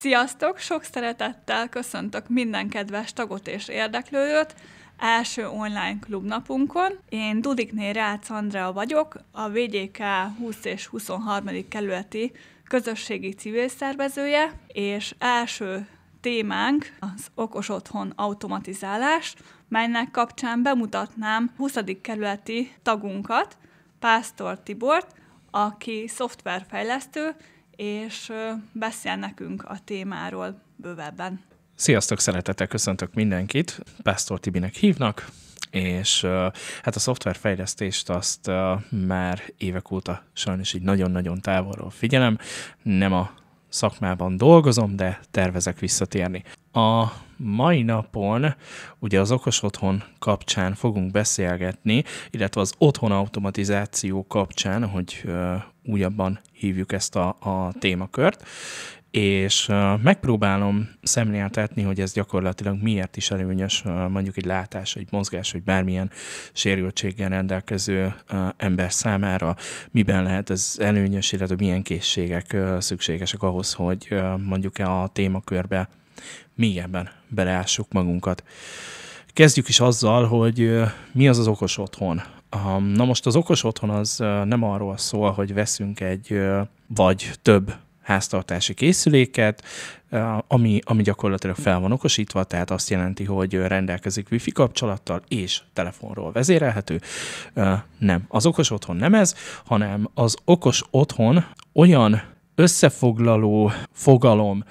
Sziasztok! Sok szeretettel köszöntök minden kedves tagot és érdeklődőt első online klubnapunkon. Én Dudikné Rácz Andrea vagyok, a VGK 20 és 23. kerületi közösségi civil szervezője, és első témánk az okos otthon automatizálás, melynek kapcsán bemutatnám 20. kerületi tagunkat, Pásztor Tibort, aki szoftverfejlesztő, és beszél nekünk a témáról bővebben. Sziasztok, szeretettel köszöntök mindenkit. Pásztor Tibinek hívnak, és hát a szoftverfejlesztést azt már évek óta sajnos így nagyon-nagyon távolról figyelem. Nem a szakmában dolgozom, de tervezek visszatérni a mai napon ugye az okos otthon kapcsán fogunk beszélgetni, illetve az otthon automatizáció kapcsán, hogy újabban hívjuk ezt a, a témakört, és megpróbálom szemléltetni, hogy ez gyakorlatilag miért is előnyös mondjuk egy látás, egy mozgás, vagy bármilyen sérültséggel rendelkező ember számára, miben lehet ez előnyös, illetve milyen készségek szükségesek ahhoz, hogy mondjuk a témakörbe mélyebben beleássuk magunkat. Kezdjük is azzal, hogy mi az az okos otthon. Na most az okos otthon az nem arról szól, hogy veszünk egy vagy több háztartási készüléket, ami, ami gyakorlatilag fel van okosítva, tehát azt jelenti, hogy rendelkezik wifi kapcsolattal és telefonról vezérelhető. Nem, az okos otthon nem ez, hanem az okos otthon olyan összefoglaló fogalom,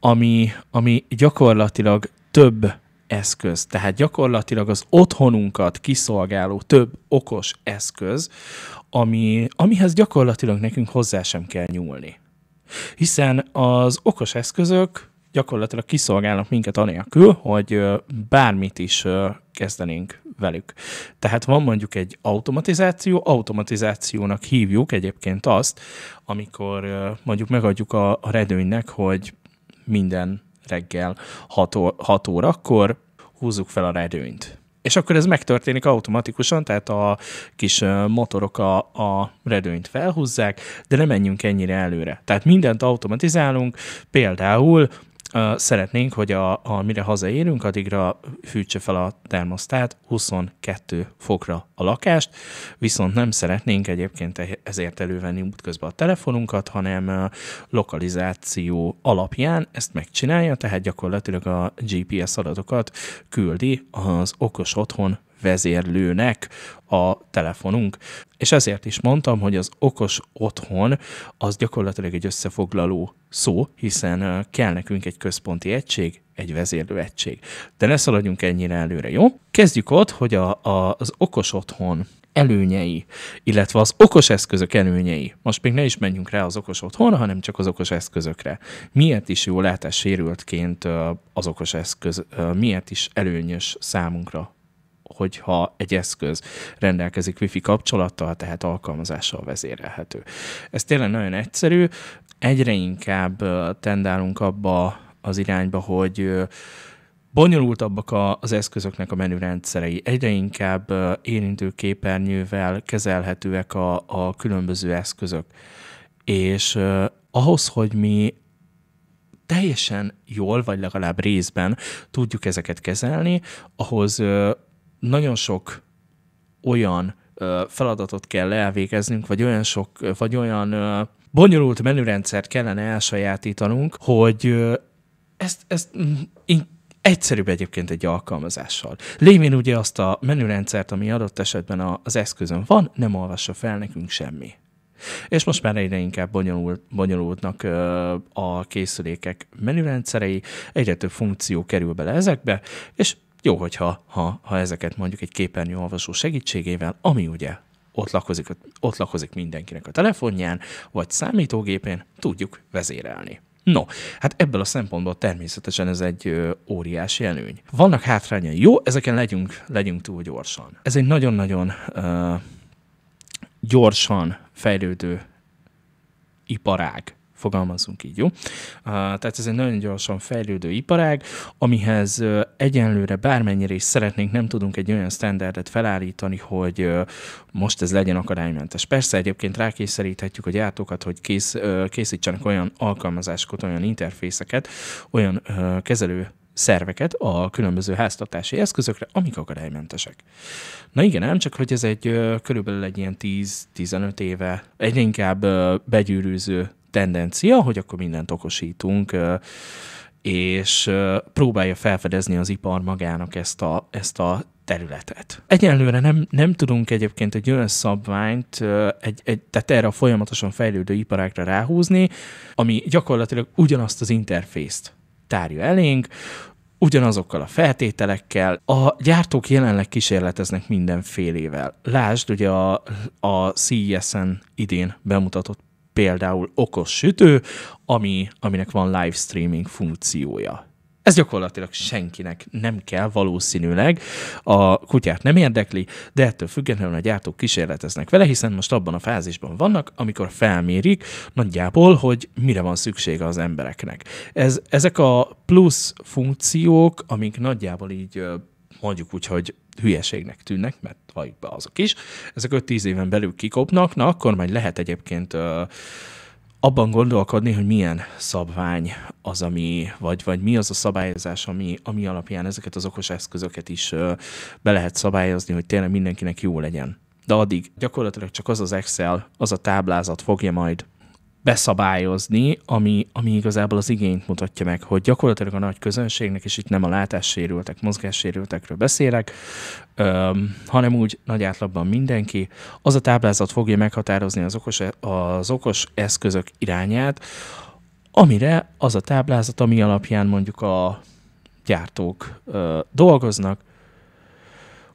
ami, ami gyakorlatilag több eszköz. Tehát gyakorlatilag az otthonunkat kiszolgáló több okos eszköz, ami, amihez gyakorlatilag nekünk hozzá sem kell nyúlni. Hiszen az okos eszközök gyakorlatilag kiszolgálnak minket anélkül, hogy bármit is kezdenénk velük. Tehát van mondjuk egy automatizáció, automatizációnak hívjuk egyébként azt, amikor mondjuk megadjuk a, a redőnynek, hogy minden reggel 6, órakor, húzzuk fel a redőnyt. És akkor ez megtörténik automatikusan, tehát a kis motorok a, a redőnyt felhúzzák, de nem menjünk ennyire előre. Tehát mindent automatizálunk, például Szeretnénk, hogy a, a mire hazaérünk, addigra fűtse fel a termosztát 22 fokra a lakást, viszont nem szeretnénk egyébként e- ezért elővenni útközben a telefonunkat, hanem lokalizáció alapján ezt megcsinálja, tehát gyakorlatilag a GPS adatokat küldi az okos otthon vezérlőnek a telefonunk. És ezért is mondtam, hogy az okos otthon az gyakorlatilag egy összefoglaló szó, hiszen kell nekünk egy központi egység, egy vezérlő egység. De ne szaladjunk ennyire előre, jó? Kezdjük ott, hogy a, a, az okos otthon előnyei, illetve az okos eszközök előnyei. Most még ne is menjünk rá az okos otthonra, hanem csak az okos eszközökre. Miért is jó látássérültként az okos eszköz, miért is előnyös számunkra hogyha egy eszköz rendelkezik wifi kapcsolattal, tehát alkalmazással vezérelhető. Ez tényleg nagyon egyszerű, egyre inkább tendálunk abba az irányba, hogy bonyolultabbak az eszközöknek a menürendszerei, egyre inkább érintőképernyővel kezelhetőek a, a különböző eszközök. És ahhoz, hogy mi teljesen jól, vagy legalább részben tudjuk ezeket kezelni, ahhoz nagyon sok olyan feladatot kell elvégeznünk, vagy olyan sok, vagy olyan bonyolult menürendszert kellene elsajátítanunk, hogy ezt, ezt mm, egyszerűbb egyébként egy alkalmazással. Lévén ugye azt a menürendszert, ami adott esetben az eszközön van, nem olvassa fel nekünk semmi. És most már egyre inkább bonyolult, bonyolultnak ö, a készülékek menürendszerei, egyre több funkció kerül bele ezekbe, és jó, hogyha ha, ha ezeket mondjuk egy képernyőolvasó segítségével, ami ugye ott lakozik, ott lakozik mindenkinek a telefonján, vagy számítógépén, tudjuk vezérelni. No, hát ebből a szempontból természetesen ez egy ö, óriási előny. Vannak hátrányai. Jó, ezeken legyünk, legyünk túl gyorsan. Ez egy nagyon-nagyon ö, gyorsan fejlődő iparág fogalmazunk így, jó? Tehát ez egy nagyon gyorsan fejlődő iparág, amihez egyenlőre bármennyire is szeretnénk, nem tudunk egy olyan standardet felállítani, hogy most ez legyen akadálymentes. Persze egyébként rákényszeríthetjük a gyártókat, hogy kész, készítsenek olyan alkalmazásokat, olyan interfészeket, olyan kezelő szerveket a különböző háztartási eszközökre, amik akadálymentesek. Na igen, nem csak, hogy ez egy körülbelül egy ilyen 10-15 éve egy inkább begyűrűző tendencia, hogy akkor mindent okosítunk, és próbálja felfedezni az ipar magának ezt a, ezt a területet. Egyelőre nem, nem tudunk egyébként egy olyan szabványt, egy, egy, tehát erre a folyamatosan fejlődő iparákra ráhúzni, ami gyakorlatilag ugyanazt az interfészt tárja elénk, ugyanazokkal a feltételekkel. A gyártók jelenleg kísérleteznek mindenfélével. Lásd, ugye a, a CES-en idén bemutatott például okos sütő, ami, aminek van live streaming funkciója. Ez gyakorlatilag senkinek nem kell valószínűleg, a kutyát nem érdekli, de ettől függetlenül a gyártók kísérleteznek vele, hiszen most abban a fázisban vannak, amikor felmérik nagyjából, hogy mire van szüksége az embereknek. Ez, ezek a plusz funkciók, amik nagyjából így mondjuk úgy, hogy hülyeségnek tűnnek, mert valljuk be azok is, ezek 5-10 éven belül kikopnak, na akkor majd lehet egyébként ö, abban gondolkodni, hogy milyen szabvány az, ami, vagy, vagy mi az a szabályozás, ami, ami alapján ezeket az okos eszközöket is ö, be lehet szabályozni, hogy tényleg mindenkinek jó legyen. De addig gyakorlatilag csak az az Excel, az a táblázat fogja majd beszabályozni, ami, ami igazából az igényt mutatja meg, hogy gyakorlatilag a nagy közönségnek, és itt nem a látássérültek, mozgássérültekről beszélek, öm, hanem úgy nagy átlagban mindenki, az a táblázat fogja meghatározni az okos, e, az okos eszközök irányát, amire az a táblázat, ami alapján mondjuk a gyártók ö, dolgoznak,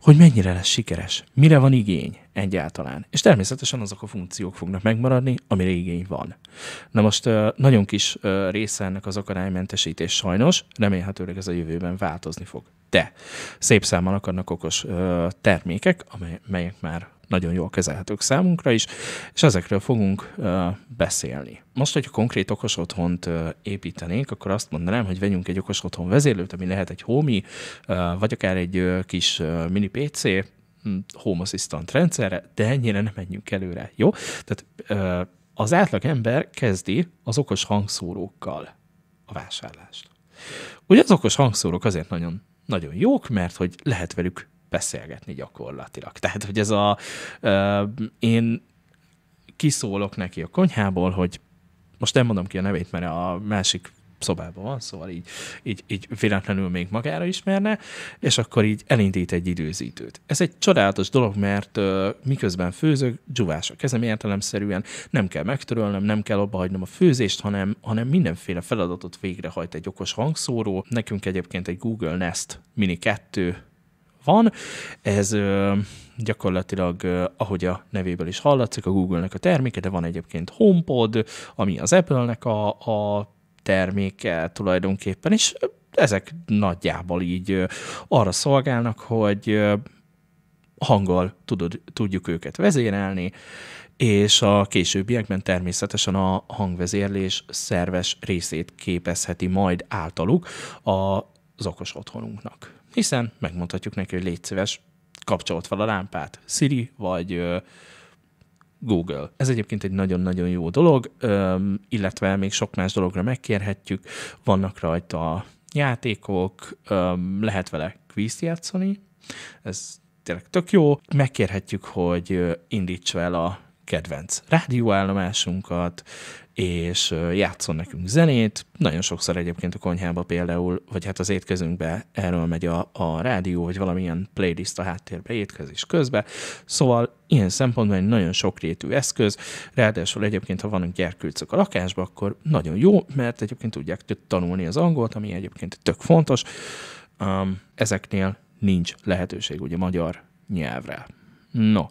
hogy mennyire lesz sikeres, mire van igény egyáltalán. És természetesen azok a funkciók fognak megmaradni, amire igény van. Na most nagyon kis része ennek az akadálymentesítés sajnos, remélhetőleg ez a jövőben változni fog. De szép számmal akarnak okos termékek, amelyek már nagyon jól kezelhetők számunkra is, és ezekről fogunk beszélni. Most, hogyha konkrét okos otthont építenénk, akkor azt mondanám, hogy vegyünk egy okos otthon vezérlőt, ami lehet egy homi, vagy akár egy kis mini PC, hm, Home Assistant rendszerre, de ennyire nem menjünk előre, jó? Tehát az átlag ember kezdi az okos hangszórókkal a vásárlást. Ugye az okos hangszórók azért nagyon, nagyon jók, mert hogy lehet velük beszélgetni gyakorlatilag. Tehát, hogy ez a... én kiszólok neki a konyhából, hogy most nem mondom ki a nevét, mert a másik szobában van, szóval így, így, így véletlenül még magára ismerne, és akkor így elindít egy időzítőt. Ez egy csodálatos dolog, mert ö, miközben főzök, dzsúvás a kezem értelemszerűen, nem kell megtörölnem, nem kell abba hagynom a főzést, hanem, hanem mindenféle feladatot végrehajt egy okos hangszóró. Nekünk egyébként egy Google Nest Mini 2 van. Ez ö, gyakorlatilag, ö, ahogy a nevéből is hallatszik, a Google-nek a terméke, de van egyébként HomePod, ami az Apple-nek a, a terméke tulajdonképpen, és ezek nagyjából így arra szolgálnak, hogy hanggal tudod, tudjuk őket vezérelni, és a későbbiekben természetesen a hangvezérlés szerves részét képezheti majd általuk az okos otthonunknak hiszen megmondhatjuk neki, hogy légy szíves, kapcsolt fel a lámpát, Siri vagy Google. Ez egyébként egy nagyon-nagyon jó dolog, illetve még sok más dologra megkérhetjük, vannak rajta játékok, lehet vele kvízt játszani, ez tényleg tök jó. Megkérhetjük, hogy indíts el a kedvenc rádióállomásunkat, és játszon nekünk zenét. Nagyon sokszor egyébként a konyhába például, vagy hát az étkezünkbe erről megy a, a rádió, vagy valamilyen playlist a háttérbe étkezés közbe, Szóval ilyen szempontból egy nagyon sokrétű eszköz, ráadásul egyébként, ha vannak gyerkőcök a lakásba, akkor nagyon jó, mert egyébként tudják tanulni az angolt, ami egyébként tök fontos. Um, ezeknél nincs lehetőség ugye magyar nyelvre. No,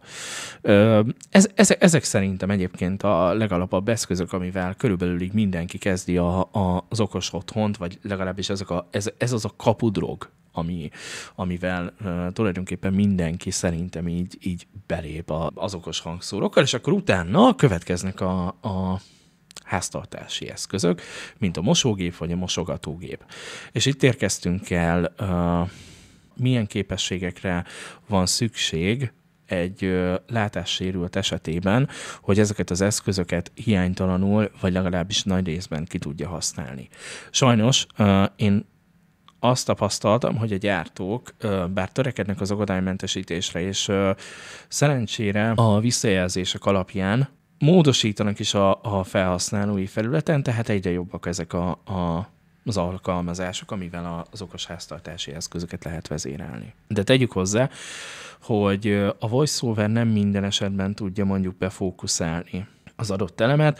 ez, ez, ezek szerintem egyébként a legalapabb eszközök, amivel körülbelül így mindenki kezdi a, a, az okos otthont, vagy legalábbis ezek a, ez, ez az a kapudrog, ami, amivel uh, tulajdonképpen mindenki szerintem így, így belép a, az okos hangszórókkal, és akkor utána következnek a, a háztartási eszközök, mint a mosógép vagy a mosogatógép. És itt érkeztünk el uh, milyen képességekre van szükség egy látássérült esetében, hogy ezeket az eszközöket hiánytalanul, vagy legalábbis nagy részben ki tudja használni. Sajnos én azt tapasztaltam, hogy a gyártók, bár törekednek az akadálymentesítésre, és szerencsére a visszajelzések alapján módosítanak is a, a felhasználói felületen, tehát egyre jobbak ezek a, a az alkalmazások, amivel az okos háztartási eszközöket lehet vezérelni. De tegyük hozzá, hogy a voiceover nem minden esetben tudja mondjuk befókuszálni az adott elemet,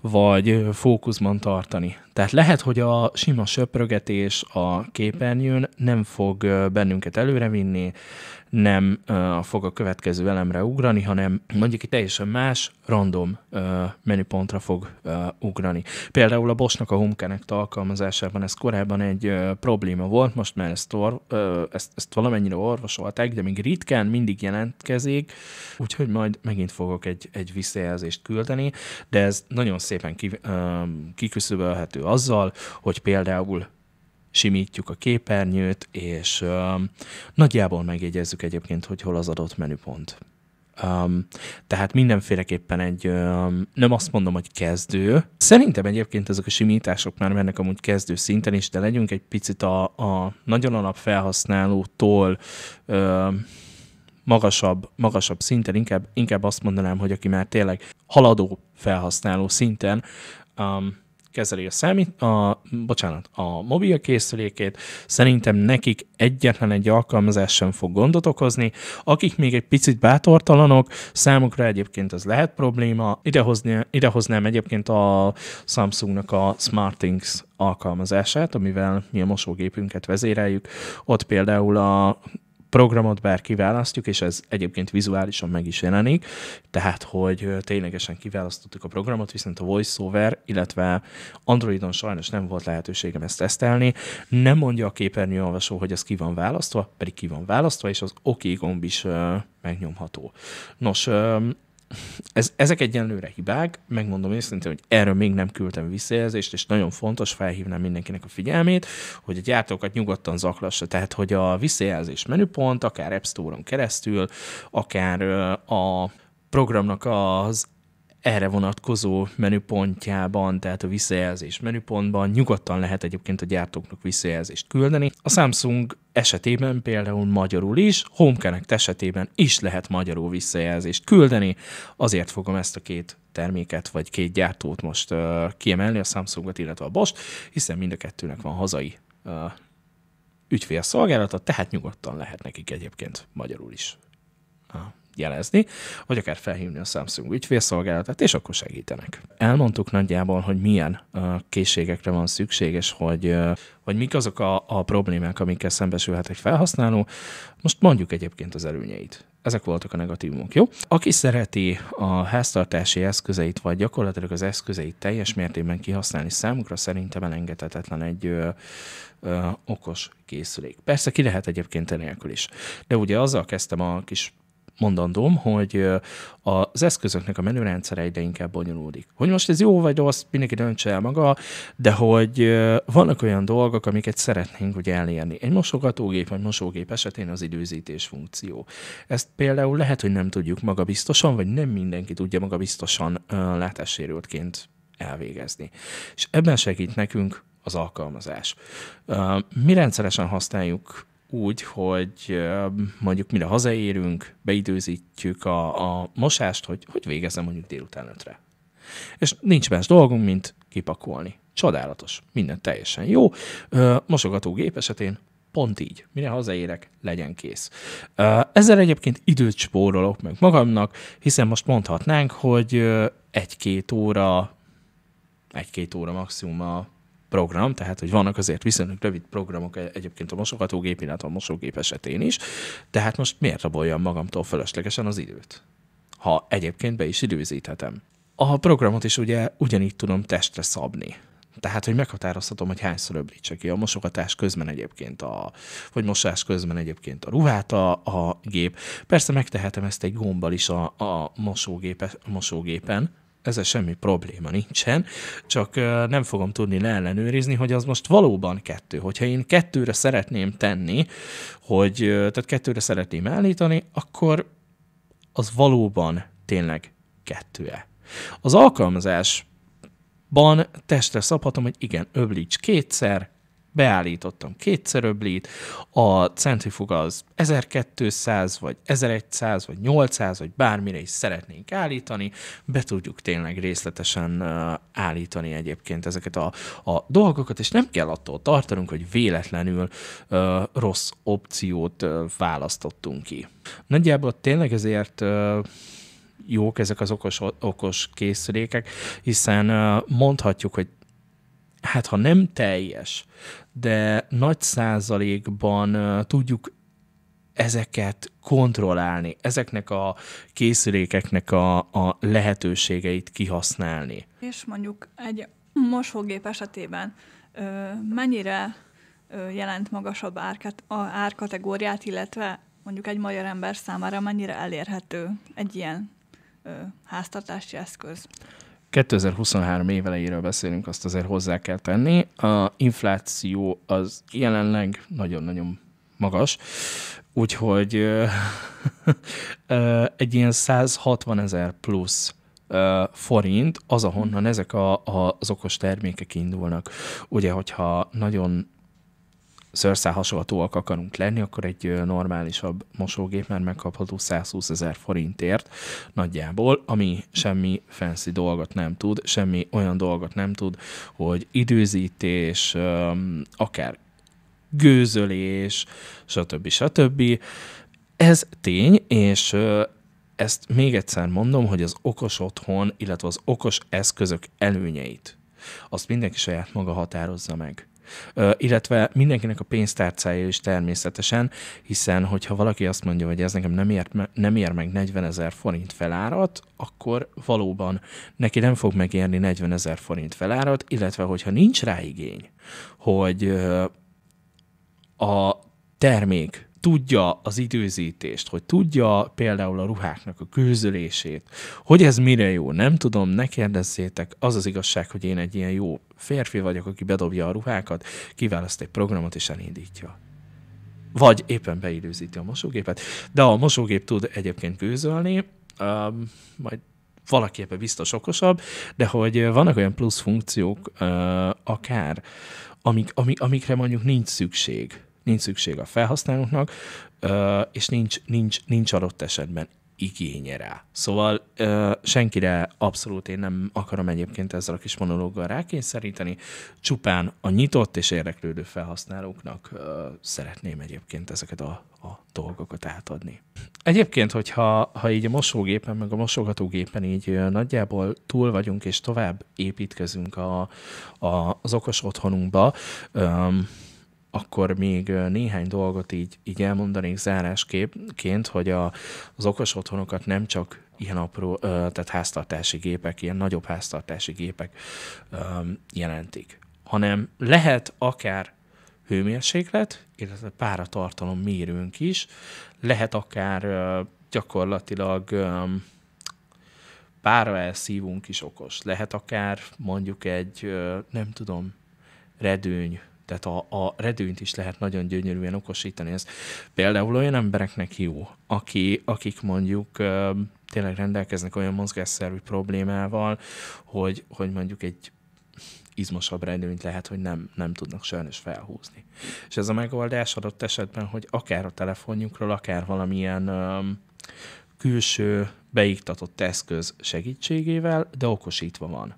vagy fókuszban tartani. Tehát lehet, hogy a sima söprögetés a képernyőn nem fog bennünket előrevinni, nem uh, fog a következő elemre ugrani, hanem mondjuk egy teljesen más, random uh, menüpontra fog uh, ugrani. Például a Bosnak a Home Connect alkalmazásában ez korábban egy uh, probléma volt, most már ezt, or, uh, ezt, ezt valamennyire orvosolták, de még ritkán mindig jelentkezik, úgyhogy majd megint fogok egy, egy visszajelzést küldeni, de ez nagyon szépen ki, uh, kiküszöbölhető azzal, hogy például simítjuk a képernyőt, és um, nagyjából megjegyezzük egyébként, hogy hol az adott menüpont. Um, tehát mindenféleképpen egy, um, nem azt mondom, hogy kezdő. Szerintem egyébként ezek a simítások már mennek amúgy kezdő szinten is, de legyünk egy picit a, a nagyon alap felhasználótól um, magasabb, magasabb szinten, inkább, inkább azt mondanám, hogy aki már tényleg haladó felhasználó szinten, um, kezeli a, számít, a, bocsánat, a mobil készülékét, szerintem nekik egyetlen egy alkalmazás sem fog gondot okozni. Akik még egy picit bátortalanok, számukra egyébként ez lehet probléma. Idehozni, idehoznám egyébként a Samsungnak a SmartThings alkalmazását, amivel mi a mosógépünket vezéreljük. Ott például a programot bár kiválasztjuk, és ez egyébként vizuálisan meg is jelenik, tehát hogy ténylegesen kiválasztottuk a programot, viszont a VoiceOver, illetve Androidon sajnos nem volt lehetőségem ezt tesztelni, nem mondja a képernyőolvasó, hogy ez ki van választva, pedig ki van választva, és az OK gomb is megnyomható. Nos, ez, ezek egyenlőre hibák, megmondom őszintén, hogy erről még nem küldtem visszajelzést, és nagyon fontos, felhívnám mindenkinek a figyelmét, hogy a gyártókat nyugodtan zaklassa, tehát hogy a visszajelzés menüpont, akár App Store-on keresztül, akár a programnak az erre vonatkozó menüpontjában, tehát a visszajelzés menüpontban nyugodtan lehet egyébként a gyártóknak visszajelzést küldeni. A Samsung esetében például magyarul is, HomeConnect esetében is lehet magyarul visszajelzést küldeni, azért fogom ezt a két terméket, vagy két gyártót most uh, kiemelni, a Samsungot, illetve a Bost, hiszen mind a kettőnek van hazai uh, ügyfélszolgálata, tehát nyugodtan lehet nekik egyébként magyarul is jelezni, vagy akár felhívni a Samsung ügyfélszolgálatát, és akkor segítenek. Elmondtuk nagyjából, hogy milyen készségekre van szükséges, hogy, hogy mik azok a, a problémák, amikkel szembesülhet egy felhasználó. Most mondjuk egyébként az előnyeit ezek voltak a negatívumok, jó? Aki szereti a háztartási eszközeit, vagy gyakorlatilag az eszközeit teljes mértékben kihasználni számukra, szerintem elengedhetetlen egy ö, ö, okos készülék. Persze ki lehet egyébként enélkül is. De ugye azzal kezdtem a kis mondandóm, hogy az eszközöknek a menürendszere egyre inkább bonyolódik. Hogy most ez jó vagy rossz, mindenki döntse el maga, de hogy vannak olyan dolgok, amiket szeretnénk ugye elérni. Egy mosogatógép vagy mosógép esetén az időzítés funkció. Ezt például lehet, hogy nem tudjuk magabiztosan, vagy nem mindenki tudja magabiztosan látássérültként elvégezni. És ebben segít nekünk az alkalmazás. Mi rendszeresen használjuk úgy, hogy mondjuk mire hazaérünk, beidőzítjük a, a mosást, hogy, hogy végezzem mondjuk délután ötre. És nincs más dolgunk, mint kipakolni. Csodálatos, minden teljesen jó. Mosogatógép esetén pont így, mire hazaérek, legyen kész. Ezzel egyébként időt spórolok meg magamnak, hiszen most mondhatnánk, hogy egy-két óra, egy-két óra maximum a program, tehát hogy vannak azért viszonylag rövid programok e- egyébként a mosogatógép, illetve a mosógép esetén is, tehát most miért raboljam magamtól fölöslegesen az időt? Ha egyébként be is időzíthetem. A programot is ugye ugyanígy tudom testre szabni. Tehát, hogy meghatározhatom, hogy hányszor öblítse ki a mosogatás közben egyébként a, vagy mosás közben egyébként a ruhát a, a gép. Persze megtehetem ezt egy gombbal is a, a, mosógépe, a mosógépen, ezzel semmi probléma nincsen, csak nem fogom tudni leellenőrizni, hogy az most valóban kettő. Hogyha én kettőre szeretném tenni, hogy tehát kettőre szeretném állítani, akkor az valóban tényleg kettő-e. Az alkalmazásban testre szabhatom, hogy igen, öblíts kétszer, beállítottam kétszer öblít, a centrifuga az 1200, vagy 1100, vagy 800, vagy bármire is szeretnénk állítani, be tudjuk tényleg részletesen állítani egyébként ezeket a, a dolgokat, és nem kell attól tartanunk, hogy véletlenül rossz opciót választottunk ki. Nagyjából tényleg ezért ö, jók ezek az okos, okos készülékek, hiszen mondhatjuk, hogy hát ha nem teljes, de nagy százalékban tudjuk ezeket kontrollálni, ezeknek a készülékeknek a, a lehetőségeit kihasználni. És mondjuk egy mosógép esetében mennyire jelent magasabb árkat, a árkategóriát, illetve mondjuk egy magyar ember számára mennyire elérhető egy ilyen ö, háztartási eszköz? 2023 év beszélünk, azt azért hozzá kell tenni. A infláció az jelenleg nagyon-nagyon magas, úgyhogy egy ilyen 160 ezer plusz forint az, ahonnan ezek a, a, az okos termékek indulnak. Ugye, hogyha nagyon szőrszál hasonlatóak akarunk lenni, akkor egy normálisabb mosógép már megkapható 120 ezer forintért nagyjából, ami semmi fancy dolgot nem tud, semmi olyan dolgot nem tud, hogy időzítés, akár gőzölés, stb. stb. Ez tény, és ezt még egyszer mondom, hogy az okos otthon, illetve az okos eszközök előnyeit, azt mindenki saját maga határozza meg illetve mindenkinek a pénztárcája is természetesen, hiszen hogyha valaki azt mondja, hogy ez nekem nem ér, nem ér meg 40 ezer forint felárat, akkor valóban neki nem fog megérni 40 ezer forint felárat, illetve hogyha nincs rá igény, hogy a termék tudja az időzítést, hogy tudja például a ruháknak a kőzölését, hogy ez mire jó, nem tudom, ne kérdezzétek, az az igazság, hogy én egy ilyen jó férfi vagyok, aki bedobja a ruhákat, kiválaszt egy programot és elindítja. Vagy éppen beidőzíti a mosógépet, de a mosógép tud egyébként kőzölni, um, majd valaki ebben biztos okosabb, de hogy vannak olyan plusz funkciók, uh, akár, amik, amik, amikre mondjuk nincs szükség nincs szükség a felhasználóknak, és nincs, nincs, nincs adott esetben igénye rá. Szóval ö, senkire abszolút én nem akarom egyébként ezzel a kis monológgal rákényszeríteni, csupán a nyitott és érdeklődő felhasználóknak ö, szeretném egyébként ezeket a, a dolgokat átadni. Egyébként, hogyha ha így a mosógépen, meg a mosogatógépen így nagyjából túl vagyunk, és tovább építkezünk a, a, az okos otthonunkba, akkor még néhány dolgot így, így elmondanék zárásként, hogy a, az okos otthonokat nem csak ilyen apró, tehát háztartási gépek, ilyen nagyobb háztartási gépek jelentik, hanem lehet akár hőmérséklet, illetve páratartalom mérőnk is, lehet akár gyakorlatilag pára elszívunk is okos, lehet akár mondjuk egy, nem tudom, redőny tehát a, a redőnyt is lehet nagyon gyönyörűen okosítani. Ez például olyan embereknek jó, aki, akik mondjuk tényleg rendelkeznek olyan mozgásszervi problémával, hogy, hogy mondjuk egy izmosabb rendőnyt lehet, hogy nem, nem tudnak sajnos felhúzni. És ez a megoldás adott esetben, hogy akár a telefonjukról, akár valamilyen ö, külső beiktatott eszköz segítségével, de okosítva van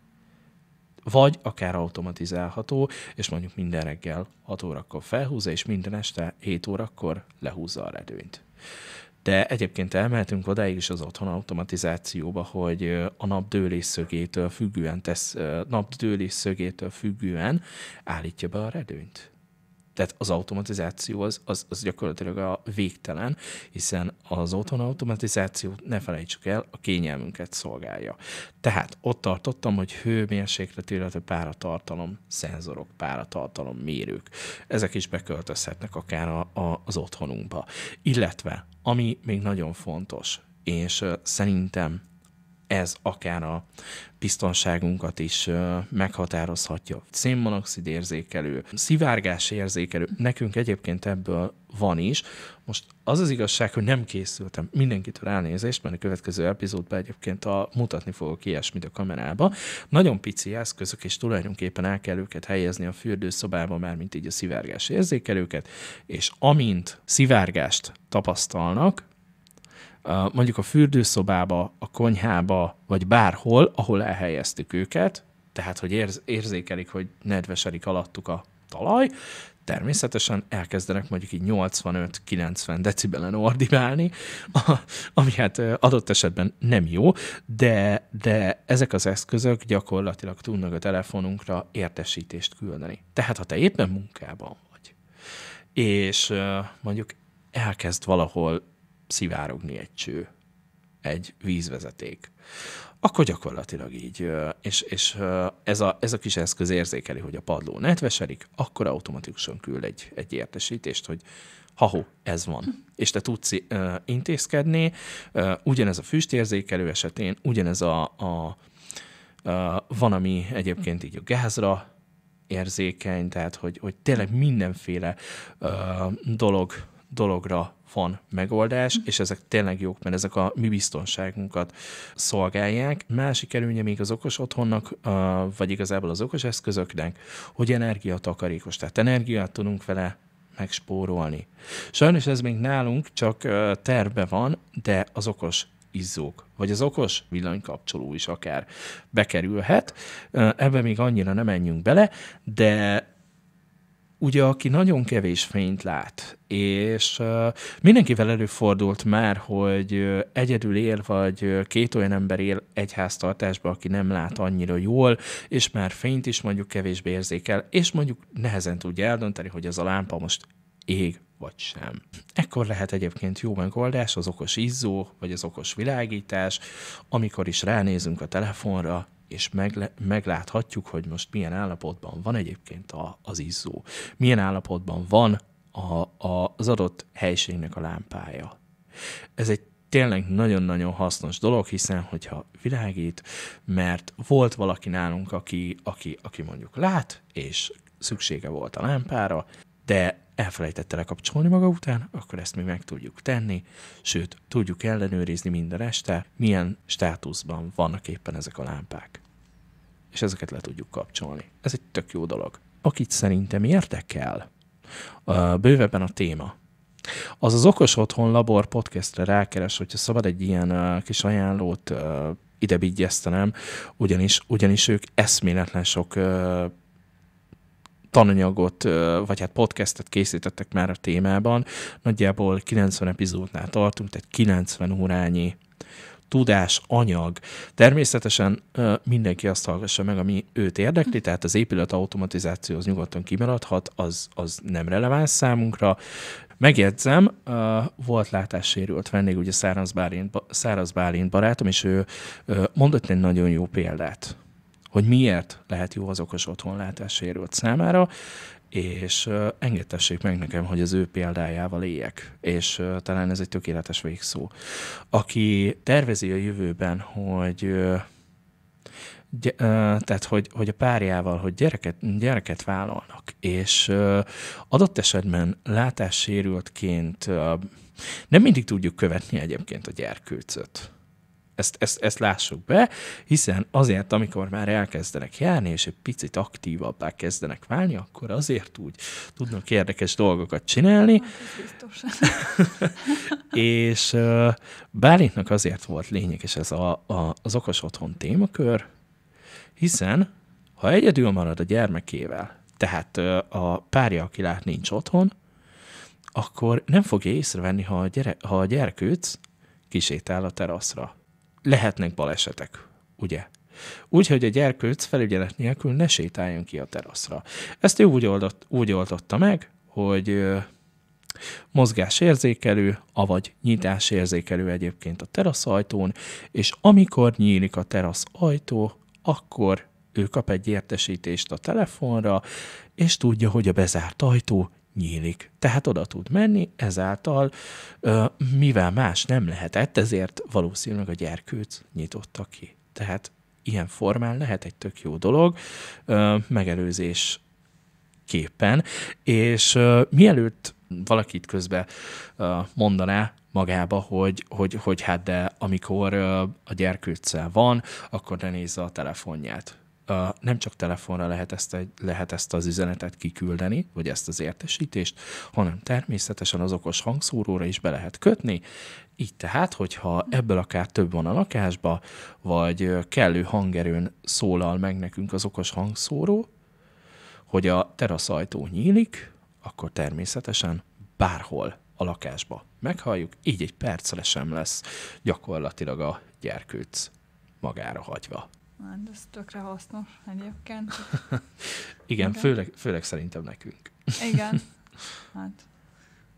vagy akár automatizálható, és mondjuk minden reggel 6 órakor felhúzza, és minden este 7 órakor lehúzza a redőnyt. De egyébként elmehetünk odáig is az otthon automatizációba, hogy a nap szögétől függően tesz, nap szögétől függően állítja be a redőnyt. Tehát az automatizáció az, az, az gyakorlatilag a végtelen, hiszen az otthon automatizáció, ne felejtsük el, a kényelmünket szolgálja. Tehát ott tartottam, hogy hőmérséklet, illetve páratartalom, szenzorok, páratartalom, mérők. Ezek is beköltözhetnek akár a, a, az otthonunkba. Illetve, ami még nagyon fontos, és szerintem ez akár a biztonságunkat is meghatározhatja. Szénmonoxid érzékelő, szivárgás érzékelő, nekünk egyébként ebből van is. Most az az igazság, hogy nem készültem mindenkitől elnézést, mert a következő epizódban egyébként a, mutatni fogok ilyesmit a kamerába. Nagyon pici eszközök, és tulajdonképpen el kell őket helyezni a fürdőszobába, már mint így a szivárgás érzékelőket, és amint szivárgást tapasztalnak, mondjuk a fürdőszobába, a konyhába, vagy bárhol, ahol elhelyeztük őket, tehát hogy érz, érzékelik, hogy nedvesedik alattuk a talaj, természetesen elkezdenek mondjuk így 85-90 decibelen ordibálni, ami hát adott esetben nem jó, de, de ezek az eszközök gyakorlatilag tudnak a telefonunkra értesítést küldeni. Tehát ha te éppen munkában vagy, és mondjuk elkezd valahol szivárogni egy cső, egy vízvezeték. Akkor gyakorlatilag így, és, és ez, a, ez a kis eszköz érzékeli, hogy a padló netveserik, akkor automatikusan küld egy, egy értesítést, hogy ha-ho, ez van. Hm. És te tudsz uh, intézkedni, uh, ugyanez a füstérzékelő esetén, ugyanez a, a uh, van, ami egyébként így a gázra érzékeny, tehát hogy, hogy tényleg mindenféle uh, dolog, dologra van megoldás, és ezek tényleg jók, mert ezek a mi biztonságunkat szolgálják. Másik előnye még az okos otthonnak, vagy igazából az okos eszközöknek, hogy energiatakarékos, tehát energiát tudunk vele megspórolni. Sajnos ez még nálunk csak terve van, de az okos izzók, vagy az okos villanykapcsoló is akár bekerülhet. Ebben még annyira nem menjünk bele, de ugye, aki nagyon kevés fényt lát, és mindenkivel előfordult már, hogy egyedül él, vagy két olyan ember él egy háztartásban, aki nem lát annyira jól, és már fényt is mondjuk kevésbé érzékel, és mondjuk nehezen tudja eldönteni, hogy az a lámpa most ég vagy sem. Ekkor lehet egyébként jó megoldás az okos izzó, vagy az okos világítás, amikor is ránézünk a telefonra, és megle, megláthatjuk, hogy most milyen állapotban van egyébként a, az izzó, milyen állapotban van a, a, az adott helységnek a lámpája. Ez egy tényleg nagyon-nagyon hasznos dolog, hiszen hogyha világít, mert volt valaki nálunk, aki, aki, aki mondjuk lát, és szüksége volt a lámpára, de elfelejtette lekapcsolni maga után, akkor ezt mi meg tudjuk tenni, sőt, tudjuk ellenőrizni minden este, milyen státuszban vannak éppen ezek a lámpák. És ezeket le tudjuk kapcsolni. Ez egy tök jó dolog. Akit szerintem érdekel a bővebben a téma, az az Okos Otthon Labor podcastre rákeres, hogyha szabad egy ilyen kis ajánlót uh, ide ugyanis, ugyanis ők eszméletlen sok tananyagot, vagy hát podcastet készítettek már a témában. Nagyjából 90 epizódnál tartunk, tehát 90 órányi tudás, anyag. Természetesen mindenki azt hallgassa meg, ami őt érdekli, tehát az épület automatizáció az nyugodtan kimaradhat, az, az nem releváns számunkra. Megjegyzem, volt látássérült vendég, ugye Száraz Bálint, Száraz Bálint barátom, és ő mondott egy nagyon jó példát hogy miért lehet jó az okos otthonlátás sérült számára, és engedtessék meg nekem, hogy az ő példájával éljek, és talán ez egy tökéletes végszó. Aki tervezi a jövőben, hogy Gy- tehát hogy, hogy a párjával, hogy gyereket, gyereket vállalnak, és adott esetben látássérültként nem mindig tudjuk követni egyébként a gyerkőcöt. Ezt, ezt, ezt lássuk be, hiszen azért, amikor már elkezdenek járni, és egy picit aktívabbá kezdenek válni, akkor azért úgy tudnak érdekes dolgokat csinálni. Hát, és Bálintnak azért volt lényeges ez a, a, az okos otthon témakör, hiszen ha egyedül marad a gyermekével, tehát a párja, aki lát, nincs otthon, akkor nem fogja észrevenni, ha a, gyere, ha a gyerkőc kisétál a teraszra lehetnek balesetek, ugye? Úgy, hogy a gyerkőc felügyelet nélkül ne sétáljon ki a teraszra. Ezt ő úgy, oldott, úgy oldotta meg, hogy mozgásérzékelő, avagy nyitásérzékelő egyébként a teraszajtón, és amikor nyílik a teraszajtó, akkor ő kap egy értesítést a telefonra, és tudja, hogy a bezárt ajtó nyílik. Tehát oda tud menni, ezáltal, mivel más nem lehetett, ezért valószínűleg a gyerkőc nyitotta ki. Tehát ilyen formán lehet egy tök jó dolog, megelőzés képen, és mielőtt valakit közben mondaná, magába, hogy, hogy, hogy hát de amikor a gyerkőccel van, akkor ne nézze a telefonját nem csak telefonra lehet ezt, egy, lehet ezt az üzenetet kiküldeni, vagy ezt az értesítést, hanem természetesen az okos hangszóróra is be lehet kötni. Így tehát, hogyha ebből akár több van a lakásba, vagy kellő hangerőn szólal meg nekünk az okos hangszóró, hogy a teraszajtó nyílik, akkor természetesen bárhol a lakásba meghalljuk, így egy percre sem lesz gyakorlatilag a gyerkőc magára hagyva. Hát ez tökre hasznos egyébként. Igen, okay. főleg, főleg szerintem nekünk. Igen. Hát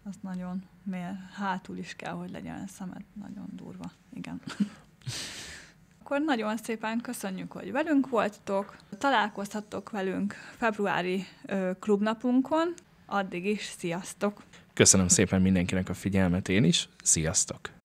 az nagyon mér. Hátul is kell, hogy legyen a szemed. Nagyon durva. Igen. Akkor nagyon szépen köszönjük, hogy velünk voltatok. Találkozhattok velünk februári ö, klubnapunkon. Addig is sziasztok! Köszönöm szépen mindenkinek a figyelmet én is. Sziasztok!